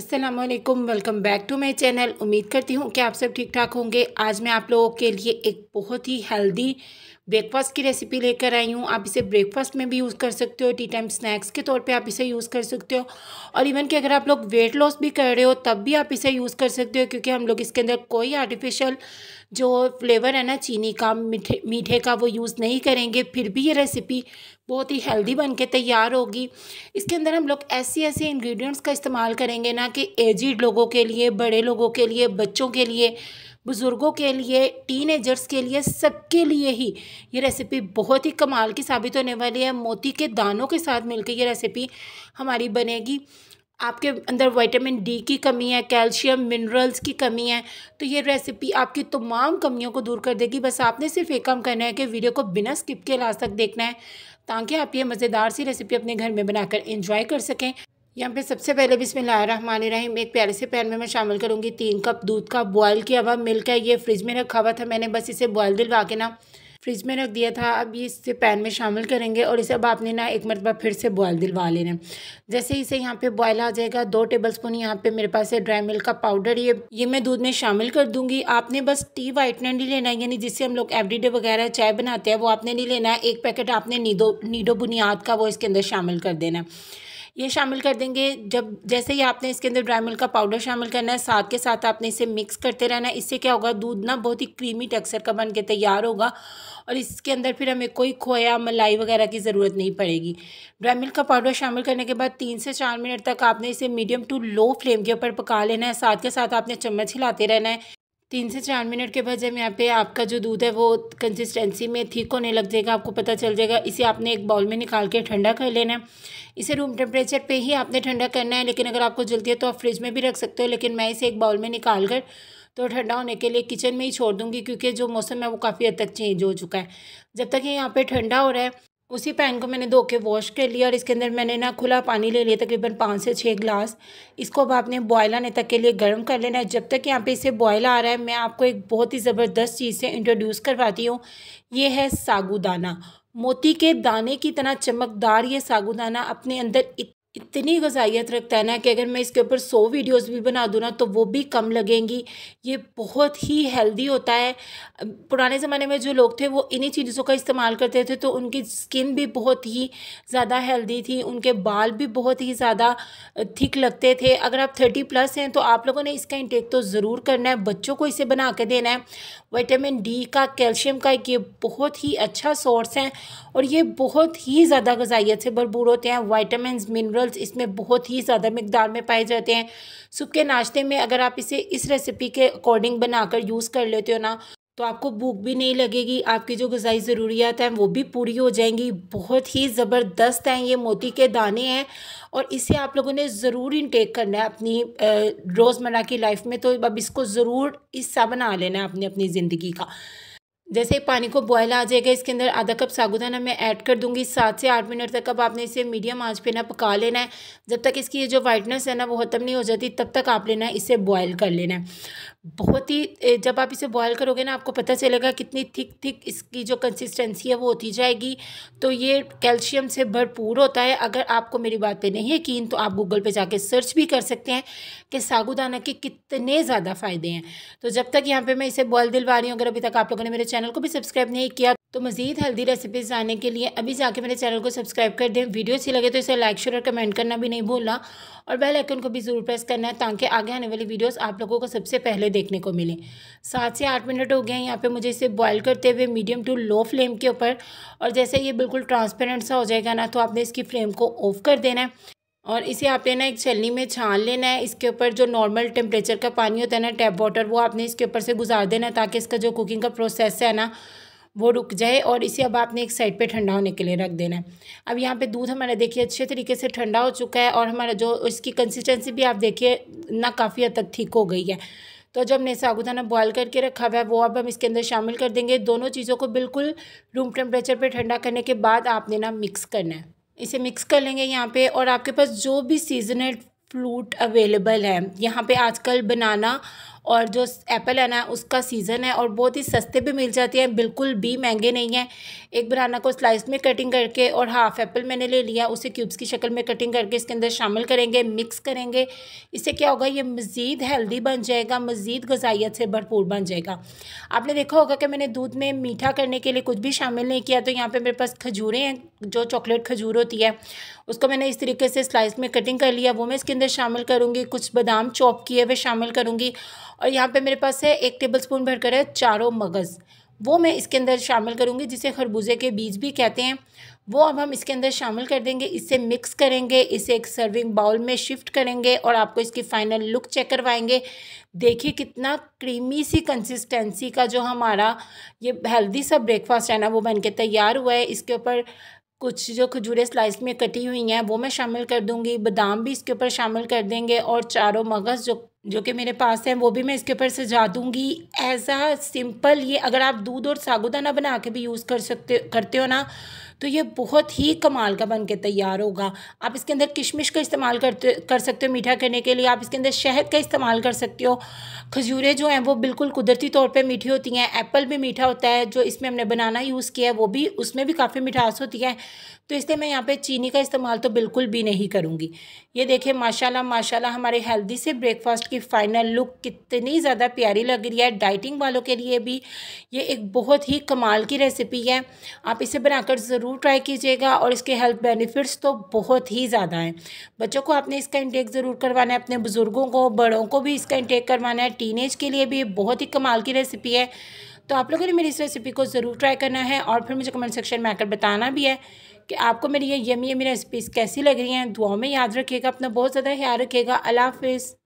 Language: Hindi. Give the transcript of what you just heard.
Aslam welcome back to my channel उम्मीद करती हूँ कि आप सब ठीक ठाक होंगे आज मैं आप लोगों के लिए एक बहुत ही हेल्दी ब्रेकफास्ट की रेसिपी लेकर आई हूँ आप इसे ब्रेकफास्ट में भी यूज़ कर सकते हो टी टाइम स्नैक्स के तौर पे आप इसे यूज़ कर सकते हो और इवन कि अगर आप लोग वेट लॉस भी कर रहे हो तब भी आप इसे यूज़ कर सकते हो क्योंकि हम लोग इसके अंदर कोई आर्टिफिशियल जो फ्लेवर है ना चीनी का मीठे मीठे का वो यूज़ नहीं करेंगे फिर भी ये रेसिपी बहुत ही हेल्दी बन के तैयार होगी इसके अंदर हम लोग ऐसे ऐसे इंग्रेडिएंट्स का इस्तेमाल करेंगे ना कि एजिड लोगों के लिए बड़े लोगों के लिए बच्चों के लिए बुज़ुर्गों के लिए एजर्स के लिए सबके लिए ही ये रेसिपी बहुत ही कमाल की साबित होने वाली है मोती के दानों के साथ मिलकर ये रेसिपी हमारी बनेगी आपके अंदर विटामिन डी की कमी है कैल्शियम मिनरल्स की कमी है तो ये रेसिपी आपकी तमाम कमियों को दूर कर देगी बस आपने सिर्फ एक काम करना है कि वीडियो को बिना स्किप के लास्ट तक देखना है ताकि आप ये मज़ेदार सी रेसिपी अपने घर में बनाकर एंजॉय कर सकें यहाँ पे सबसे पहले बिसमीम एक प्यारे से पैन में मैं शामिल करूँगी तीन कप दूध का बॉयल किया हुआ मिल्क है ये फ्रिज में रखा हुआ था मैंने बस इसे बॉयल दिलवा के ना फ्रिज में रख दिया था अब ये इसे पैन में शामिल करेंगे और इसे अब आपने ना एक मरतबा फिर से बॉयल दिलवा लेना जैसे इसे यहाँ पे बॉयल आ जाएगा दो टेबल स्पून यहाँ पे मेरे पास है ड्राई मिल्क का पाउडर ये ये मैं दूध में शामिल कर दूंगी आपने बस टी वाइटनर नहीं लेना है यानी जिससे हम लोग एवरी वगैरह चाय बनाते हैं वो आपने नहीं लेना है एक पैकेट आपने नीदो नीडो बुनियाद का वो इसके अंदर शामिल कर देना है ये शामिल कर देंगे जब जैसे ही आपने इसके अंदर ड्राई मिल्क का पाउडर शामिल करना है साथ के साथ आपने इसे मिक्स करते रहना है इससे क्या होगा दूध ना बहुत ही क्रीमी टेक्सचर का बन के तैयार होगा और इसके अंदर फिर हमें कोई खोया मलाई वगैरह की ज़रूरत नहीं पड़ेगी ड्राई मिल्क का पाउडर शामिल करने के बाद तीन से चार मिनट तक आपने इसे मीडियम टू लो फ्लेम के ऊपर पका लेना है साथ के साथ आपने चम्मच हिलाते रहना है तीन से चार मिनट के बाद जब यहाँ पे आपका जो दूध है वो कंसिस्टेंसी में ठीक होने लग जाएगा आपको पता चल जाएगा इसे आपने एक बाउल में निकाल के ठंडा कर लेना है इसे रूम टेम्परेचर पे ही आपने ठंडा करना है लेकिन अगर आपको जल्दी है तो आप फ्रिज में भी रख सकते हो लेकिन मैं इसे एक बाउल में निकाल कर तो ठंडा होने के लिए किचन में ही छोड़ दूंगी क्योंकि जो मौसम है वो काफ़ी हद तक चेंज हो चुका है जब तक ये यहाँ पर ठंडा हो रहा है उसी पैन को मैंने धो के वॉश कर लिया और इसके अंदर मैंने ना खुला पानी ले लिया तकरीबन पाँच से छः गिलास इसको अब आपने बॉयल आने तक के लिए गर्म कर लेना है जब तक यहाँ पे इसे बॉयल आ रहा है मैं आपको एक बहुत ही ज़बरदस्त चीज़ से इंट्रोड्यूस करवाती हूँ ये है सागुदाना मोती के दाने की तरह चमकदार ये सागुदाना अपने अंदर इतनी गजाइत रखता है ना कि अगर मैं इसके ऊपर सौ वीडियोस भी बना दूँ ना तो वो भी कम लगेंगी ये बहुत ही हेल्दी होता है पुराने ज़माने में जो लोग थे वो इन्हीं चीज़ों का इस्तेमाल करते थे तो उनकी स्किन भी बहुत ही ज़्यादा हेल्दी थी उनके बाल भी बहुत ही ज़्यादा थिक लगते थे अगर आप थर्टी प्लस हैं तो आप लोगों ने इसका इंटेक तो ज़रूर करना है बच्चों को इसे बना के देना है वाइटामिन डी का कैल्शियम का एक ये बहुत ही अच्छा सोर्स है और ये बहुत ही ज़्यादा गजाइत से भरपूर होते हैं वाइटामिन मिनरल मिनरल्स इसमें बहुत ही ज़्यादा मकदार में पाए जाते हैं सुबह के नाश्ते में अगर आप इसे इस रेसिपी के अकॉर्डिंग बनाकर यूज़ कर लेते हो ना तो आपको भूख भी नहीं लगेगी आपकी जो गजाई ज़रूरियात हैं वो भी पूरी हो जाएंगी बहुत ही ज़बरदस्त हैं ये मोती के दाने हैं और इसे आप लोगों ने ज़रूर इनटेक करना है अपनी रोज़मर्रा की लाइफ में तो अब इसको ज़रूर हिस्सा बना लेना है अपनी अपनी ज़िंदगी का जैसे पानी को बॉयल आ जाएगा इसके अंदर आधा कप साबुदाना मैं ऐड कर दूंगी सात से आठ मिनट तक अब आपने इसे मीडियम आंच पे ना पका लेना है जब तक इसकी ये जो वाइटनेस है ना वो ख़त्म नहीं हो जाती तब तक आप लेना है इसे बॉयल कर लेना है बहुत ही जब आप इसे बॉयल करोगे ना आपको पता चलेगा कितनी थिक थिक इसकी जो कंसिस्टेंसी है वो होती जाएगी तो ये कैल्शियम से भरपूर होता है अगर आपको मेरी बात पे नहीं यकीन तो आप गूगल पे जाके सर्च भी कर सकते हैं कि सागुदाना के कितने ज़्यादा फ़ायदे हैं तो जब तक यहाँ पर मैं इसे बॉयल दिलवा रही हूँ अगर अभी तक आप लोगों ने मेरे चैनल को भी सब्सक्राइब नहीं किया तो मज़ीद हेल्दी रेसिपीज़ आने के लिए अभी जाके मेरे चैनल को सब्सक्राइब कर दें वीडियो अच्छी लगे तो इसे लाइक शेयर और कमेंट करना भी नहीं भूलना और बेल आइकन को भी ज़रूर प्रेस करना है ताकि आगे आने वाली वीडियोस आप लोगों को सबसे पहले देखने को मिले सात से आठ मिनट हो गए हैं यहाँ पे मुझे इसे बॉयल करते हुए मीडियम टू लो फ्लेम के ऊपर और जैसे ये बिल्कुल ट्रांसपेरेंट सा हो जाएगा ना तो आपने इसकी फ्लेम को ऑफ कर देना है और इसे आपने ना एक छलनी में छान लेना है इसके ऊपर जो नॉर्मल टेम्परेचर का पानी होता है ना टैप वाटर वो आपने इसके ऊपर से गुजार देना है ताकि इसका जो कुकिंग का प्रोसेस है ना वो रुक जाए और इसे अब आपने एक साइड पे ठंडा होने के लिए रख देना है अब यहाँ पे दूध हमारा देखिए अच्छे तरीके से ठंडा हो चुका है और हमारा जो इसकी कंसिस्टेंसी भी आप देखिए ना काफ़ी हद तक ठीक हो गई है तो जब हमने साबुदाना बॉयल करके रखा हुआ है वो अब हम इसके अंदर शामिल कर देंगे दोनों चीज़ों को बिल्कुल रूम टेम्परेचर पर ठंडा करने के बाद आपने ना मिक्स करना है इसे मिक्स कर लेंगे यहाँ पर और आपके पास जो भी सीजनल फ्रूट अवेलेबल है यहाँ पे आजकल बनाना और जो एप्पल है ना उसका सीज़न है और बहुत ही सस्ते भी मिल जाते हैं बिल्कुल भी महंगे नहीं हैं एक बनाना को स्लाइस में कटिंग करके और हाफ एप्पल मैंने ले लिया उसे क्यूब्स की शक्ल में कटिंग करके इसके अंदर शामिल करेंगे मिक्स करेंगे इससे क्या होगा ये मज़ीद हेल्दी बन जाएगा मज़ीद गजाइत से भरपूर बन जाएगा आपने देखा होगा कि मैंने दूध में मीठा करने के लिए कुछ भी शामिल नहीं किया तो यहाँ पर मेरे पास खजूरें हैं जो चॉकलेट खजूर होती है उसको मैंने इस तरीके से स्लाइस में कटिंग कर लिया वो मैं इसके अंदर शामिल करूँगी कुछ बादाम चॉप किए हुए शामिल करूँगी और यहाँ पे मेरे पास है एक टेबल स्पून भरकर है चारों मगज़ वो मैं इसके अंदर शामिल करूँगी जिसे खरबूजे के बीज भी कहते हैं वो अब हम इसके अंदर शामिल कर देंगे इसे मिक्स करेंगे इसे एक सर्विंग बाउल में शिफ्ट करेंगे और आपको इसकी फाइनल लुक चेक करवाएंगे देखिए कितना क्रीमी सी कंसिस्टेंसी का जो हमारा ये हेल्दी सा ब्रेकफास्ट है ना वो बन के तैयार हुआ है इसके ऊपर कुछ जो खजूरें स्लाइस में कटी हुई हैं वो मैं शामिल कर दूंगी बादाम भी इसके ऊपर शामिल कर देंगे और चारों मगज़ जो जो कि मेरे पास हैं वो भी मैं इसके ऊपर सजा दूंगी ऐसा सिंपल ये अगर आप दूध और सागुदाना बना के भी यूज़ कर सकते करते हो ना तो ये बहुत ही कमाल का बन के तैयार होगा आप इसके अंदर किशमिश का इस्तेमाल करते कर सकते हो मीठा करने के लिए आप इसके अंदर शहद का इस्तेमाल कर सकते हो खजूरें जो हैं वो बिल्कुल कुदरती तौर पर मीठी होती हैं एप्पल भी मीठा होता है जो इसमें हमने बनाना यूज़ किया है वो भी उसमें भी काफ़ी मिठास होती है तो इसलिए मैं यहाँ पर चीनी का इस्तेमाल तो बिल्कुल भी नहीं करूँगी ये देखिए माशाला माशाला हमारे हेल्दी से ब्रेकफास्ट की फ़ाइनल लुक कितनी ज़्यादा प्यारी लग रही है डाइटिंग वालों के लिए भी ये एक बहुत ही कमाल की रेसिपी है आप इसे बनाकर ज़रूर ज़रूर ट्राई कीजिएगा और इसके हेल्थ बेनिफिट्स तो बहुत ही ज़्यादा हैं बच्चों को आपने इसका इंटेक ज़रूर करवाना है अपने बुज़ुर्गों को बड़ों को भी इसका इंटेक करवाना है टीन के लिए भी बहुत ही कमाल की रेसिपी है तो आप लोगों ने मेरी इस रेसिपी को ज़रूर ट्राई करना है और फिर मुझे कमेंट सेक्शन में आकर बताना भी है कि आपको मेरी ये यमी यमी रेसिपीज़ कैसी लग रही हैं दुआओं में याद रखिएगा अपना बहुत ज़्यादा ख्याल रखिएगा अल्लाह